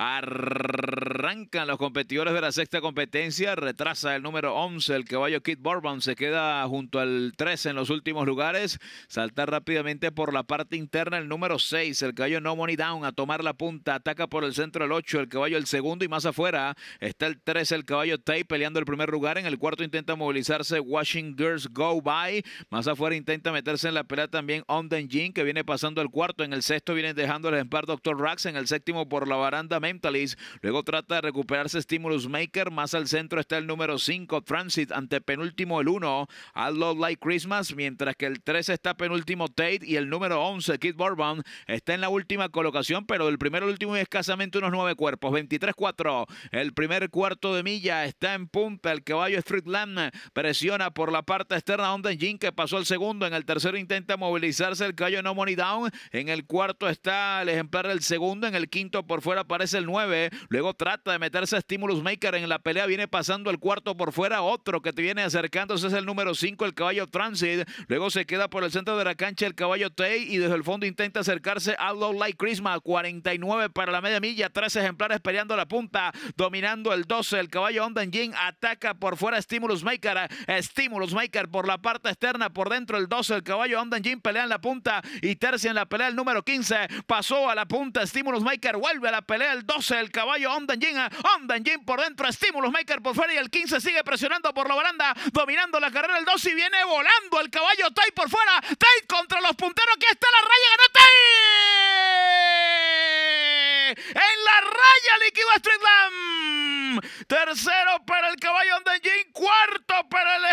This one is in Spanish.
Arrancan los competidores de la sexta competencia. Retrasa el número 11, el caballo Kit Bourbon. Se queda junto al 13 en los últimos lugares. Salta rápidamente por la parte interna el número 6, el caballo No Money Down. A tomar la punta. Ataca por el centro el 8, el caballo el segundo. Y más afuera está el 13, el caballo Tay peleando el primer lugar. En el cuarto intenta movilizarse Washing Girls Go By. Más afuera intenta meterse en la pelea también On Jin, que viene pasando el cuarto. En el sexto viene dejando el ejemplar Dr. Rax. En el séptimo por la baranda Luego trata de recuperarse Stimulus Maker. Más al centro está el número 5, Transit, ante penúltimo el 1, I Love Like Christmas. Mientras que el 3 está penúltimo Tate y el número 11, Kid Bourbon, está en la última colocación, pero del primero al último escasamente unos 9 cuerpos. 23-4. El primer cuarto de milla está en punta. El caballo Streetland presiona por la parte externa donde Jin que pasó al segundo. En el tercero intenta movilizarse el caballo No Money Down. En el cuarto está el ejemplar del segundo. En el quinto por fuera aparece el 9, luego trata de meterse a Stimulus Maker en la pelea, viene pasando el cuarto por fuera, otro que te viene acercándose es el número 5, el caballo Transit, luego se queda por el centro de la cancha el caballo Tay y desde el fondo intenta acercarse a Low Light Christmas, 49 para la media milla, tres ejemplares peleando la punta, dominando el 12, el caballo Ondan Jin ataca por fuera Stimulus Maker, Stimulus Maker por la parte externa, por dentro el 12, el caballo Ondan Jin pelea en la punta y tercia en la pelea el número 15, pasó a la punta Stimulus Maker, vuelve a la pelea 12, el caballo onda Jin, Jin por dentro, estímulos Maker por fuera y el 15 sigue presionando por la baranda, dominando la carrera el 2 y viene volando el caballo Tide por fuera, Tide contra los punteros, que está la raya, ganó Tide, En la raya líquido a Tercero para el caballo Onden Jin, cuarto para el